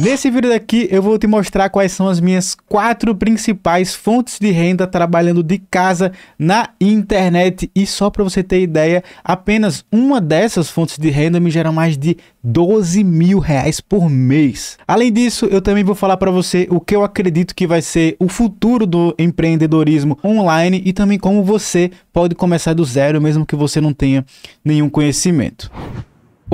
Nesse vídeo daqui eu vou te mostrar quais são as minhas quatro principais fontes de renda trabalhando de casa na internet e só para você ter ideia, apenas uma dessas fontes de renda me gera mais de 12 mil reais por mês. Além disso, eu também vou falar para você o que eu acredito que vai ser o futuro do empreendedorismo online e também como você pode começar do zero mesmo que você não tenha nenhum conhecimento.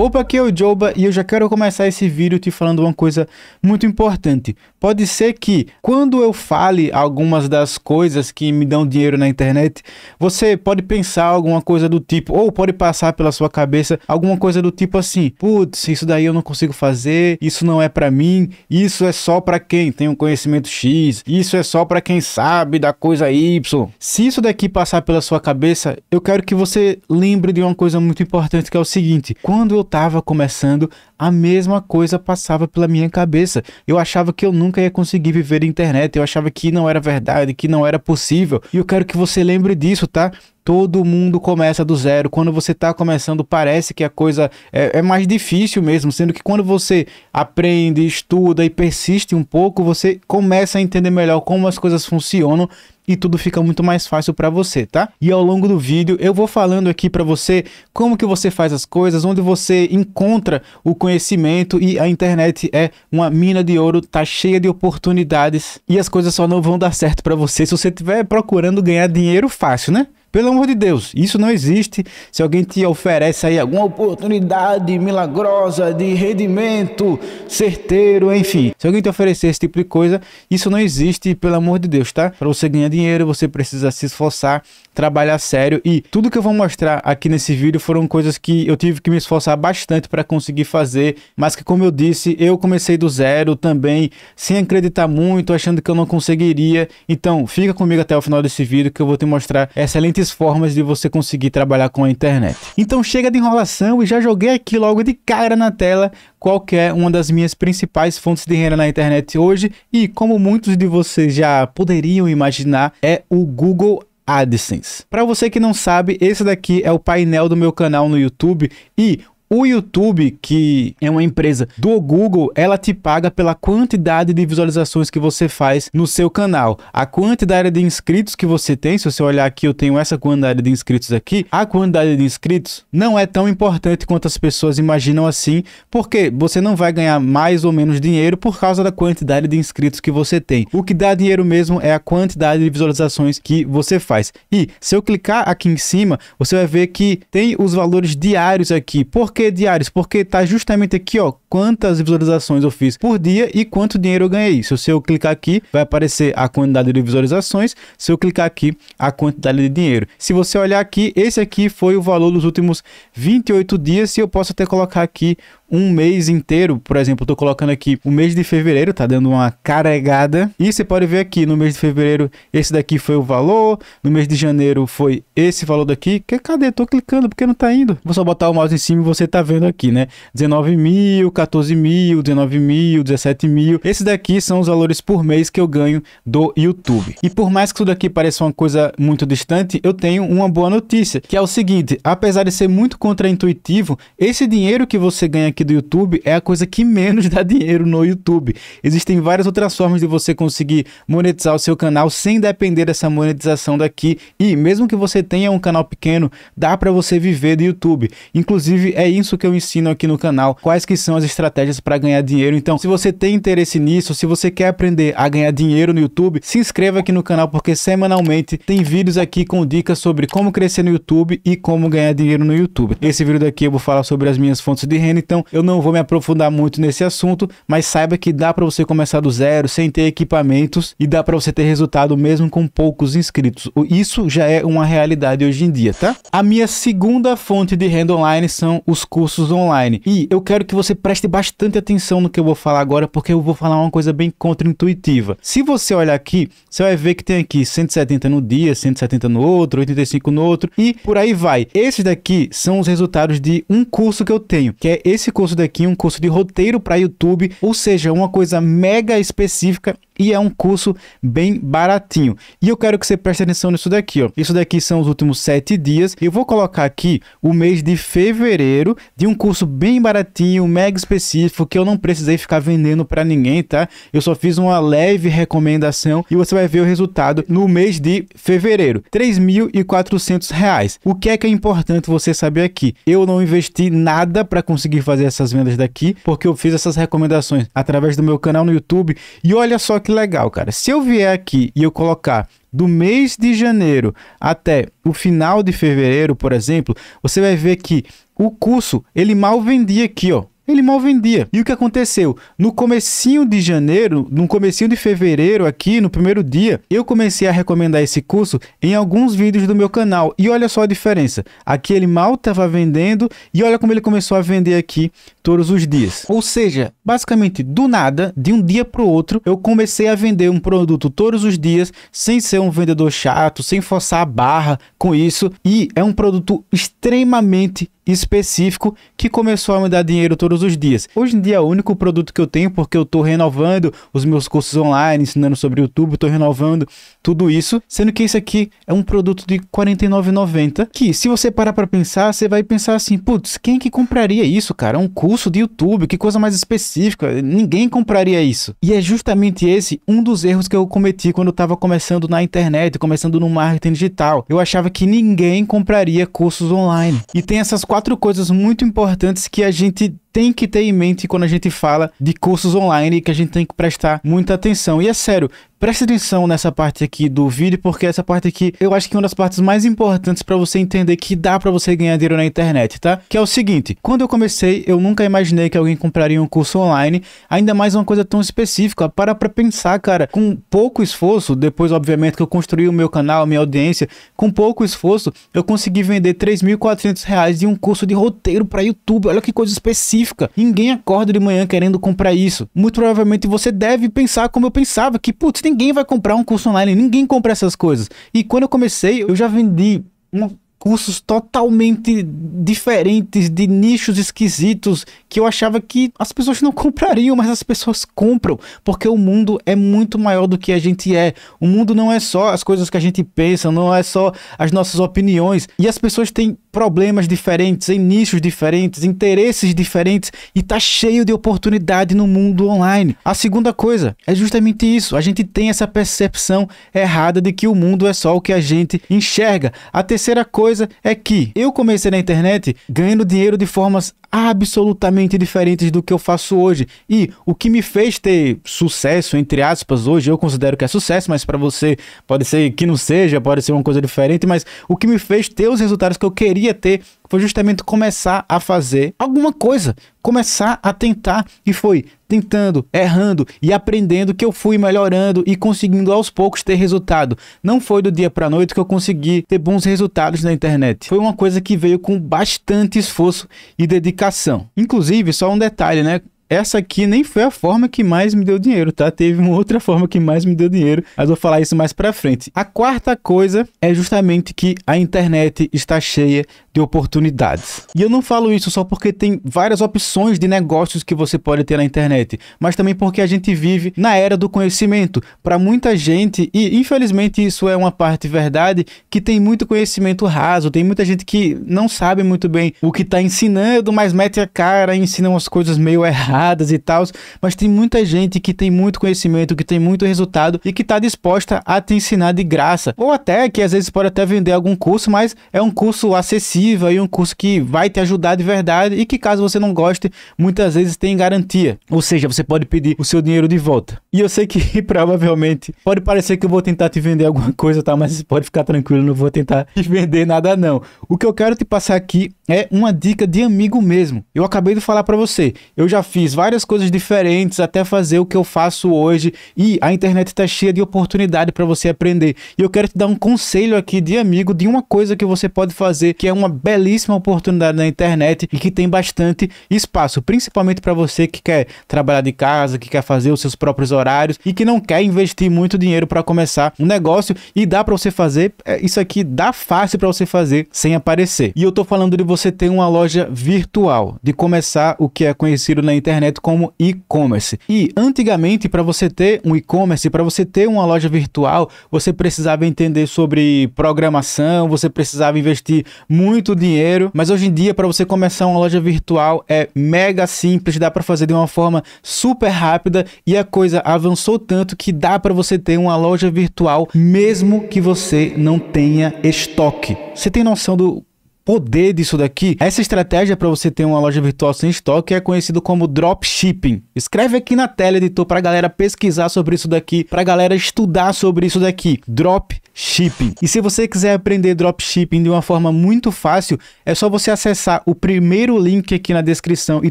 Opa, aqui é o Joba e eu já quero começar esse vídeo te falando uma coisa muito importante. Pode ser que quando eu fale algumas das coisas que me dão dinheiro na internet, você pode pensar alguma coisa do tipo, ou pode passar pela sua cabeça alguma coisa do tipo assim: putz, isso daí eu não consigo fazer, isso não é para mim, isso é só para quem tem um conhecimento X, isso é só para quem sabe da coisa Y. Se isso daqui passar pela sua cabeça, eu quero que você lembre de uma coisa muito importante que é o seguinte: quando eu estava começando, a mesma coisa passava pela minha cabeça. Eu achava que eu nunca ia conseguir viver internet, eu achava que não era verdade, que não era possível. E eu quero que você lembre disso, tá? Todo mundo começa do zero. Quando você está começando, parece que a coisa é, é, mais difícil mesmo, sendo que quando você aprende, estuda e persiste um pouco, você começa a entender melhor como as coisas funcionam e tudo fica muito mais fácil para você, tá? E ao longo do vídeo eu vou falando aqui para você como que você faz as coisas, onde você encontra o conhecimento e a internet é uma mina de ouro, tá cheia de oportunidades e as coisas só não vão dar certo para você se você estiver procurando ganhar dinheiro fácil, né? Pelo amor de Deus, isso não existe. Se alguém te oferece aí alguma oportunidade milagrosa de rendimento certeiro, enfim, se alguém te oferecer esse tipo de coisa, isso não existe, pelo amor de Deus, tá? Para você ganhar dinheiro, você precisa se esforçar, trabalhar sério e tudo que eu vou mostrar aqui nesse vídeo foram coisas que eu tive que me esforçar bastante para conseguir fazer, mas que como eu disse, eu comecei do zero também, sem acreditar muito, achando que eu não conseguiria. Então, fica comigo até o final desse vídeo que eu vou te mostrar excelente diferentes formas de você conseguir trabalhar com a internet. Então chega de enrolação e já joguei aqui logo de cara na tela qual é uma das minhas principais fontes de renda na internet hoje e como muitos de vocês já poderiam imaginar é o Google AdSense. Para você que não sabe, esse daqui é o painel do meu canal no YouTube e o YouTube, que é uma empresa do Google, ela te paga pela quantidade de visualizações que você faz no seu canal. A quantidade de inscritos que você tem, se você olhar aqui, eu tenho essa quantidade de inscritos aqui. A quantidade de inscritos não é tão importante quanto as pessoas imaginam assim, porque você não vai ganhar mais ou menos dinheiro por causa da quantidade de inscritos que você tem. O que dá dinheiro mesmo é a quantidade de visualizações que você faz. E se eu clicar aqui em cima, você vai ver que tem os valores diários aqui. Por que diários? Porque tá justamente aqui, ó, quantas visualizações eu fiz por dia e quanto dinheiro eu ganhei. Se eu clicar aqui, vai aparecer a quantidade de visualizações. Se eu clicar aqui, a quantidade de dinheiro. Se você olhar aqui, esse aqui foi o valor dos últimos 28 dias. E eu posso até colocar aqui um mês inteiro, por exemplo, estou colocando aqui o mês de fevereiro, tá dando uma carregada. E você pode ver aqui no mês de fevereiro, esse daqui foi o valor, no mês de janeiro foi esse valor daqui. Que cadê? Tô clicando porque não tá indo. Vou só botar o mouse em cima e você tá vendo aqui, né? 19 mil, 14 mil, 19 mil, 17 mil. Esses daqui são os valores por mês que eu ganho do YouTube. E por mais que tudo aqui pareça uma coisa muito distante, eu tenho uma boa notícia, que é o seguinte, apesar de ser muito contraintuitivo, esse dinheiro que você ganha aqui do YouTube é a coisa que menos dá dinheiro no YouTube. Existem várias outras formas de você conseguir monetizar o seu canal sem depender dessa monetização daqui. E mesmo que você tenha um canal pequeno, dá para você viver do YouTube. Inclusive é isso isso que eu ensino aqui no canal, quais que são as estratégias para ganhar dinheiro. Então, se você tem interesse nisso, se você quer aprender a ganhar dinheiro no YouTube, se inscreva aqui no canal porque semanalmente tem vídeos aqui com dicas sobre como crescer no YouTube e como ganhar dinheiro no YouTube. Esse vídeo daqui eu vou falar sobre as minhas fontes de renda, então eu não vou me aprofundar muito nesse assunto, mas saiba que dá para você começar do zero, sem ter equipamentos e dá para você ter resultado mesmo com poucos inscritos. Isso já é uma realidade hoje em dia, tá? A minha segunda fonte de renda online são os cursos online. E eu quero que você preste bastante atenção no que eu vou falar agora, porque eu vou falar uma coisa bem contraintuitiva. Se você olhar aqui, você vai ver que tem aqui 170 no dia, 170 no outro, 85 no outro e por aí vai. Esses daqui são os resultados de um curso que eu tenho, que é esse curso daqui, um curso de roteiro para YouTube, ou seja, uma coisa mega específica e é um curso bem baratinho. E eu quero que você preste atenção nisso daqui, ó. Isso daqui são os últimos sete dias. Eu vou colocar aqui o mês de fevereiro de um curso bem baratinho, mega específico, que eu não precisei ficar vendendo para ninguém, tá? Eu só fiz uma leve recomendação e você vai ver o resultado no mês de fevereiro. R$ 3.400. O que é que é importante você saber aqui? Eu não investi nada para conseguir fazer essas vendas daqui, porque eu fiz essas recomendações através do meu canal no YouTube. E olha só que que legal, cara. Se eu vier aqui e eu colocar do mês de janeiro até o final de fevereiro, por exemplo, você vai ver que o curso, ele mal vendia aqui, ó ele mal vendia. E o que aconteceu? No comecinho de janeiro, no comecinho de fevereiro aqui, no primeiro dia, eu comecei a recomendar esse curso em alguns vídeos do meu canal. E olha só a diferença. Aqui ele mal estava vendendo e olha como ele começou a vender aqui todos os dias. Ou seja, basicamente do nada, de um dia para o outro, eu comecei a vender um produto todos os dias sem ser um vendedor chato, sem forçar a barra com isso. E é um produto extremamente específico que começou a me dar dinheiro todos os dias. Hoje em dia é o único produto que eu tenho porque eu tô renovando os meus cursos online, ensinando sobre YouTube, tô renovando tudo isso, sendo que esse aqui é um produto de R$ 49,90 que se você parar para pensar, você vai pensar assim, putz, quem que compraria isso, cara? É um curso de YouTube, que coisa mais específica, ninguém compraria isso. E é justamente esse um dos erros que eu cometi quando eu tava começando na internet, começando no marketing digital. Eu achava que ninguém compraria cursos online. E tem essas quatro quatro coisas muito importantes que a gente tem que ter em mente quando a gente fala de cursos online que a gente tem que prestar muita atenção. E é sério, preste atenção nessa parte aqui do vídeo, porque essa parte aqui eu acho que é uma das partes mais importantes para você entender que dá para você ganhar dinheiro na internet, tá? Que é o seguinte, quando eu comecei, eu nunca imaginei que alguém compraria um curso online, ainda mais uma coisa tão específica. Para para pensar, cara, com pouco esforço, depois obviamente que eu construí o meu canal, minha audiência, com pouco esforço, eu consegui vender 3.400 reais de um curso de roteiro para YouTube. Olha que coisa específica específica. Ninguém acorda de manhã querendo comprar isso. Muito provavelmente você deve pensar como eu pensava, que putz, ninguém vai comprar um curso online, ninguém compra essas coisas. E quando eu comecei, eu já vendi uma cursos totalmente diferentes, de nichos esquisitos, que eu achava que as pessoas não comprariam, mas as pessoas compram, porque o mundo é muito maior do que a gente é. O mundo não é só as coisas que a gente pensa, não é só as nossas opiniões. E as pessoas têm problemas diferentes, em nichos diferentes, interesses diferentes, e tá cheio de oportunidade no mundo online. A segunda coisa é justamente isso. A gente tem essa percepção errada de que o mundo é só o que a gente enxerga. A terceira coisa coisa é que eu comecei na internet ganhando dinheiro de formas absolutamente diferentes do que eu faço hoje. E o que me fez ter sucesso, entre aspas, hoje, eu considero que é sucesso, mas para você pode ser que não seja, pode ser uma coisa diferente, mas o que me fez ter os resultados que eu queria ter foi justamente começar a fazer alguma coisa, começar a tentar e foi tentando, errando e aprendendo que eu fui melhorando e conseguindo aos poucos ter resultado. Não foi do dia para noite que eu consegui ter bons resultados na internet. Foi uma coisa que veio com bastante esforço e dedicação aplicação. Inclusive, só um detalhe, né? essa aqui nem foi a forma que mais me deu dinheiro, tá? Teve uma outra forma que mais me deu dinheiro, mas vou falar isso mais para frente. A quarta coisa é justamente que a internet está cheia de oportunidades. E eu não falo isso só porque tem várias opções de negócios que você pode ter na internet, mas também porque a gente vive na era do conhecimento. Para muita gente, e infelizmente isso é uma parte verdade, que tem muito conhecimento raso, tem muita gente que não sabe muito bem o que está ensinando, mas mete a cara, ensina umas coisas meio erradas e tal, mas tem muita gente que tem muito conhecimento, que tem muito resultado e que está disposta a te ensinar de graça, ou até que às vezes pode até vender algum curso, mas é um curso acessível e um curso que vai te ajudar de verdade e que caso você não goste, muitas vezes tem garantia. Ou seja, você pode pedir o seu dinheiro de volta. E eu sei que provavelmente pode parecer que eu vou tentar te vender alguma coisa, tá? Mas pode ficar tranquilo, não vou tentar te vender nada não. O que eu quero te passar aqui é uma dica de amigo mesmo. Eu acabei de falar para você, eu já fiz várias coisas diferentes até fazer o que eu faço hoje e a internet está cheia de oportunidade para você aprender. E eu quero te dar um conselho aqui de amigo de uma coisa que você pode fazer que é uma uma belíssima oportunidade na internet e que tem bastante espaço, principalmente para você que quer trabalhar de casa, que quer fazer os seus próprios horários e que não quer investir muito dinheiro para começar um negócio e dá para você fazer é, isso aqui dá fácil para você fazer sem aparecer. E eu tô falando de você ter uma loja virtual, de começar o que é conhecido na internet como e-commerce. E antigamente para você ter um e-commerce, para você ter uma loja virtual, você precisava entender sobre programação, você precisava investir muito muito dinheiro, mas hoje em dia para você começar uma loja virtual é mega simples, dá para fazer de uma forma super rápida e a coisa avançou tanto que dá para você ter uma loja virtual mesmo que você não tenha estoque. Você tem noção do poder disso daqui. Essa estratégia para você ter uma loja virtual sem estoque é conhecido como dropshipping. Escreve aqui na tela, editor, para galera pesquisar sobre isso daqui, para galera estudar sobre isso daqui. Dropshipping. E se você quiser aprender dropshipping de uma forma muito fácil, é só você acessar o primeiro link aqui na descrição e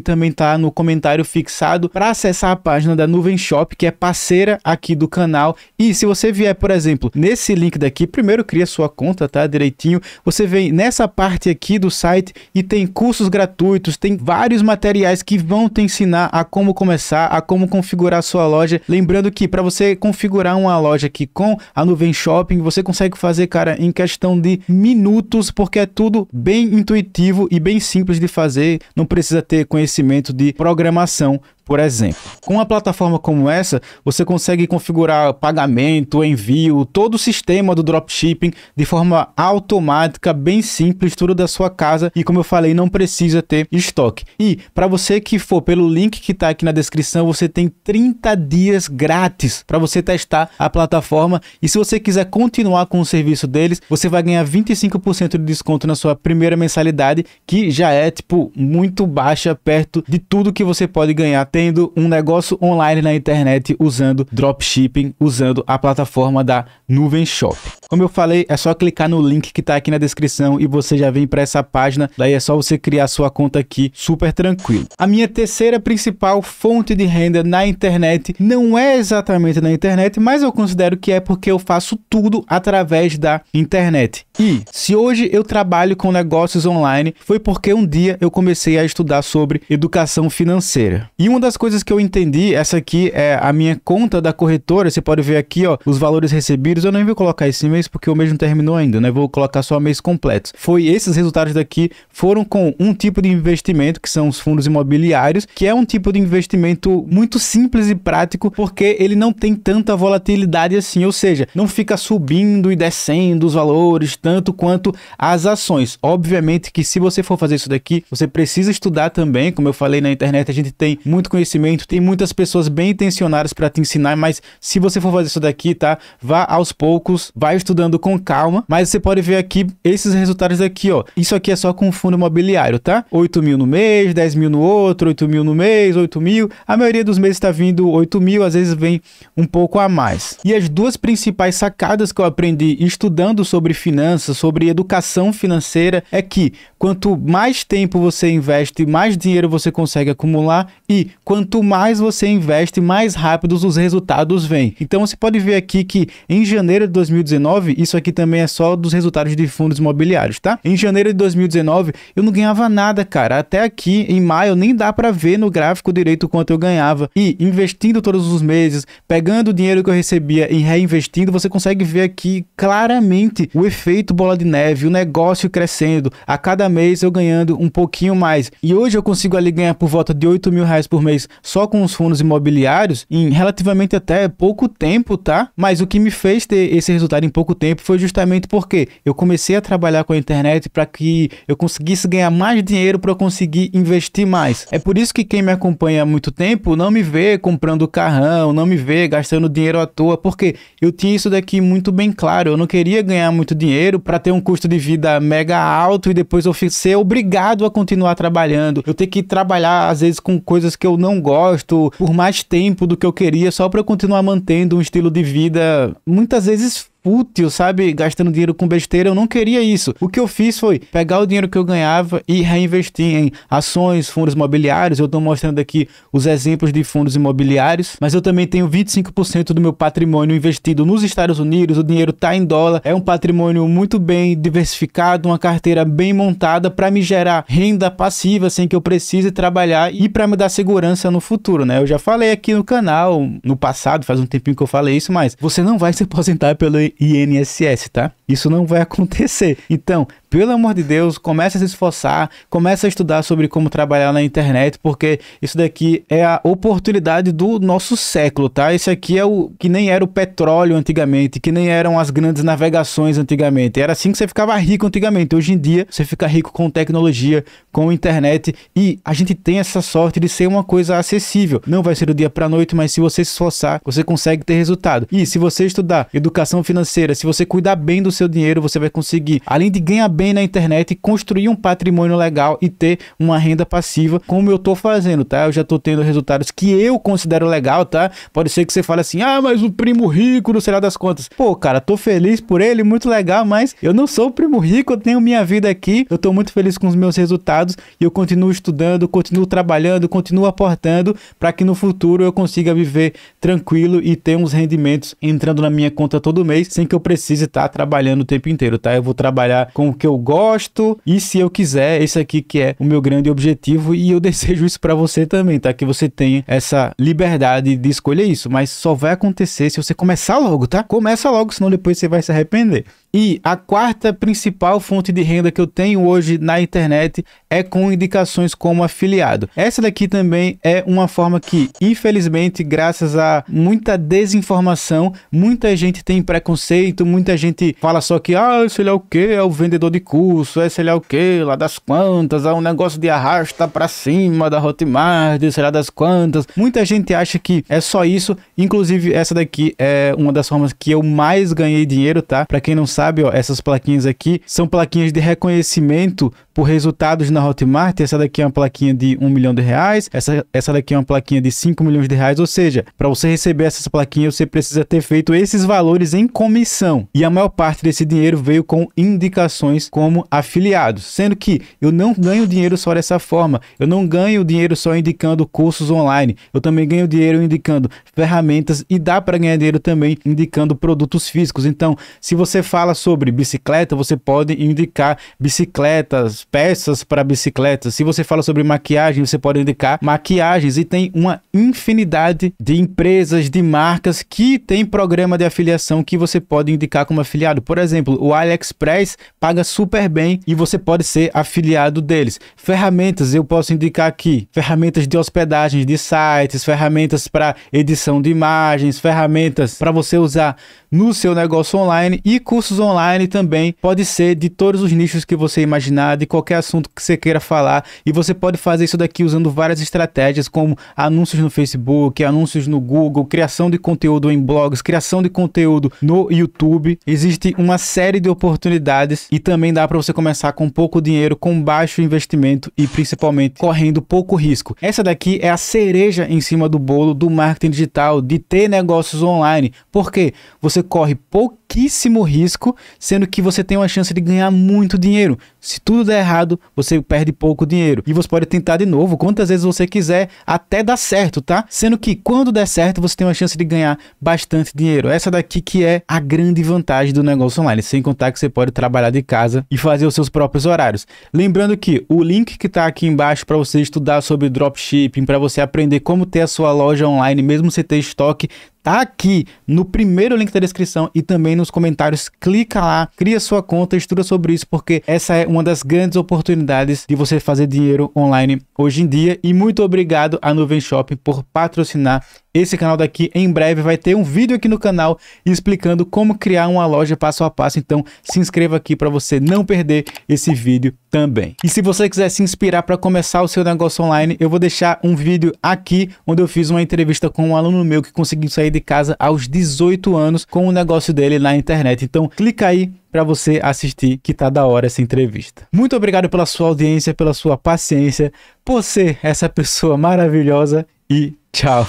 também tá no comentário fixado para acessar a página da Nuvem Shop, que é parceira aqui do canal. E se você vier, por exemplo, nesse link daqui, primeiro cria sua conta, tá? Direitinho. Você vem nessa parte aqui do site e tem cursos gratuitos, tem vários materiais que vão te ensinar a como começar, a como configurar a sua loja. Lembrando que para você configurar uma loja aqui com a Nuvem Shopping, você consegue fazer, cara, em questão de minutos, porque é tudo bem intuitivo e bem simples de fazer. Não precisa ter conhecimento de programação por exemplo, com uma plataforma como essa, você consegue configurar pagamento, envio, todo o sistema do dropshipping de forma automática, bem simples, tudo da sua casa e como eu falei, não precisa ter estoque. E para você que for pelo link que está aqui na descrição, você tem 30 dias grátis para você testar a plataforma e se você quiser continuar com o serviço deles, você vai ganhar 25% de desconto na sua primeira mensalidade, que já é tipo muito baixa perto de tudo que você pode ganhar tendo um negócio online na internet usando dropshipping, usando a plataforma da Nuvem Shop. Como eu falei, é só clicar no link que está aqui na descrição e você já vem para essa página. Daí é só você criar sua conta aqui, super tranquilo. A minha terceira principal fonte de renda na internet não é exatamente na internet, mas eu considero que é porque eu faço tudo através da internet. E se hoje eu trabalho com negócios online, foi porque um dia eu comecei a estudar sobre educação financeira. E uma das das coisas que eu entendi, essa aqui é a minha conta da corretora. Você pode ver aqui, ó, os valores recebidos. Eu nem vou colocar esse mês porque o mês não terminou ainda, né? Vou colocar só mês completo. Foi esses resultados daqui foram com um tipo de investimento, que são os fundos imobiliários, que é um tipo de investimento muito simples e prático, porque ele não tem tanta volatilidade assim, ou seja, não fica subindo e descendo os valores tanto quanto as ações. Obviamente que se você for fazer isso daqui, você precisa estudar também, como eu falei na internet, a gente tem muito conhecimento conhecimento, tem muitas pessoas bem intencionadas para te ensinar, mas se você for fazer isso daqui, tá? Vá aos poucos, vá estudando com calma, mas você pode ver aqui esses resultados aqui, ó. Isso aqui é só com fundo imobiliário, tá? 8 mil no mês, 10 mil no outro, 8 mil no mês, 8 mil. A maioria dos meses está vindo 8 mil, às vezes vem um pouco a mais. E as duas principais sacadas que eu aprendi estudando sobre finanças, sobre educação financeira, é que quanto mais tempo você investe, mais dinheiro você consegue acumular e quanto mais você investe, mais rápidos os resultados vêm. Então você pode ver aqui que em janeiro de 2019, isso aqui também é só dos resultados de fundos imobiliários, tá? Em janeiro de 2019, eu não ganhava nada, cara. Até aqui, em maio, nem dá para ver no gráfico direito quanto eu ganhava. E investindo todos os meses, pegando o dinheiro que eu recebia e reinvestindo, você consegue ver aqui claramente o efeito bola de neve, o negócio crescendo. A cada mês eu ganhando um pouquinho mais. E hoje eu consigo ali ganhar por volta de 8 mil reais por mês só com os fundos imobiliários em relativamente até pouco tempo, tá? Mas o que me fez ter esse resultado em pouco tempo foi justamente porque eu comecei a trabalhar com a internet para que eu conseguisse ganhar mais dinheiro para eu conseguir investir mais. É por isso que quem me acompanha há muito tempo não me vê comprando carrão, não me vê gastando dinheiro à toa, porque eu tinha isso daqui muito bem claro. Eu não queria ganhar muito dinheiro para ter um custo de vida mega alto e depois eu ser obrigado a continuar trabalhando. Eu tenho que trabalhar às vezes com coisas que eu não gosto por mais tempo do que eu queria só para continuar mantendo um estilo de vida muitas vezes fútil, sabe? Gastando dinheiro com besteira, eu não queria isso. O que eu fiz foi pegar o dinheiro que eu ganhava e reinvestir em ações, fundos imobiliários. Eu estou mostrando aqui os exemplos de fundos imobiliários, mas eu também tenho 25% do meu patrimônio investido nos Estados Unidos. O dinheiro está em dólar, é um patrimônio muito bem diversificado, uma carteira bem montada para me gerar renda passiva sem que eu precise trabalhar e para me dar segurança no futuro, né? Eu já falei aqui no canal no passado, faz um tempinho que eu falei isso, mas você não vai se aposentar pelo INSS, tá? Isso não vai acontecer. Então, pelo amor de Deus, comece a se esforçar, comece a estudar sobre como trabalhar na internet, porque isso daqui é a oportunidade do nosso século, tá? Isso aqui é o que nem era o petróleo antigamente, que nem eram as grandes navegações antigamente. Era assim que você ficava rico antigamente. Hoje em dia, você fica rico com tecnologia, com internet e a gente tem essa sorte de ser uma coisa acessível. Não vai ser do dia para noite, mas se você se esforçar, você consegue ter resultado. E se você estudar educação financeira, se você cuidar bem do seu dinheiro, você vai conseguir, além de ganhar bem na internet, construir um patrimônio legal e ter uma renda passiva, como eu tô fazendo, tá? Eu já tô tendo resultados que eu considero legal, tá? Pode ser que você fale assim, ah, mas o primo rico, não sei lá das contas. Pô, cara, tô feliz por ele, muito legal, mas eu não sou o primo rico, eu tenho minha vida aqui, eu tô muito feliz com os meus resultados e eu continuo estudando, continuo trabalhando, continuo aportando para que no futuro eu consiga viver tranquilo e ter uns rendimentos entrando na minha conta todo mês, sem que eu precise estar tá trabalhando o tempo inteiro, tá? Eu vou trabalhar com o que eu gosto e se eu quiser, esse aqui que é o meu grande objetivo e eu desejo isso para você também, tá? Que você tenha essa liberdade de escolher isso, mas só vai acontecer se você começar logo, tá? Começa logo, senão depois você vai se arrepender. E a quarta principal fonte de renda que eu tenho hoje na internet é com indicações como afiliado. Essa daqui também é uma forma que, infelizmente, graças a muita desinformação, muita gente tem preconceito, muita gente fala só que, ah, sei é o que, é o vendedor de curso, é sei lá o que, lá das quantas, há é um negócio de arrasta pra cima da Hotmart, sei lá das quantas. Muita gente acha que é só isso, inclusive essa daqui é uma das formas que eu mais ganhei dinheiro, tá? Pra quem não sabe, ó, essas plaquinhas aqui são plaquinhas de reconhecimento por resultados na Hotmart, essa daqui é uma plaquinha de 1 milhão de reais, essa, essa daqui é uma plaquinha de 5 milhões de reais, ou seja, para você receber essa plaquinha, você precisa ter feito esses valores em comissão. E a maior parte desse dinheiro veio com indicações como afiliados, sendo que eu não ganho dinheiro só dessa forma, eu não ganho dinheiro só indicando cursos online, eu também ganho dinheiro indicando ferramentas e dá para ganhar dinheiro também indicando produtos físicos. Então, se você fala sobre bicicleta, você pode indicar bicicletas, peças para bicicletas. Se você fala sobre maquiagem, você pode indicar maquiagens e tem uma infinidade de empresas, de marcas que tem programa de afiliação que você pode indicar como afiliado. Por exemplo, o AliExpress paga super bem e você pode ser afiliado deles. Ferramentas, eu posso indicar aqui, ferramentas de hospedagem de sites, ferramentas para edição de imagens, ferramentas para você usar no seu negócio online e cursos online também. Pode ser de todos os nichos que você imaginar, de qualquer assunto que você queira falar e você pode fazer isso daqui usando várias estratégias como anúncios no Facebook, anúncios no Google, criação de conteúdo em blogs, criação de conteúdo no YouTube. Existe uma série de oportunidades e também dá para você começar com pouco dinheiro, com baixo investimento e principalmente correndo pouco risco. Essa daqui é a cereja em cima do bolo do marketing digital, de ter negócios online. Porque você corre pouco pouquíssimo risco, sendo que você tem uma chance de ganhar muito dinheiro. Se tudo der errado, você perde pouco dinheiro. E você pode tentar de novo quantas vezes você quiser até dar certo, tá? Sendo que quando der certo, você tem uma chance de ganhar bastante dinheiro. Essa daqui que é a grande vantagem do negócio online, sem contar que você pode trabalhar de casa e fazer os seus próprios horários. Lembrando que o link que está aqui embaixo para você estudar sobre dropshipping, para você aprender como ter a sua loja online mesmo você ter estoque, Tá aqui no primeiro link da descrição e também nos comentários. Clica lá, cria sua conta, estuda sobre isso, porque essa é uma das grandes oportunidades de você fazer dinheiro online hoje em dia. E muito obrigado à Nuvem shop por patrocinar esse canal daqui em breve vai ter um vídeo aqui no canal explicando como criar uma loja passo a passo. Então se inscreva aqui para você não perder esse vídeo também. E se você quiser se inspirar para começar o seu negócio online, eu vou deixar um vídeo aqui onde eu fiz uma entrevista com um aluno meu que conseguiu sair de casa aos 18 anos com o negócio dele na internet. Então clica aí para você assistir que tá da hora essa entrevista. Muito obrigado pela sua audiência, pela sua paciência, por ser essa pessoa maravilhosa e tchau.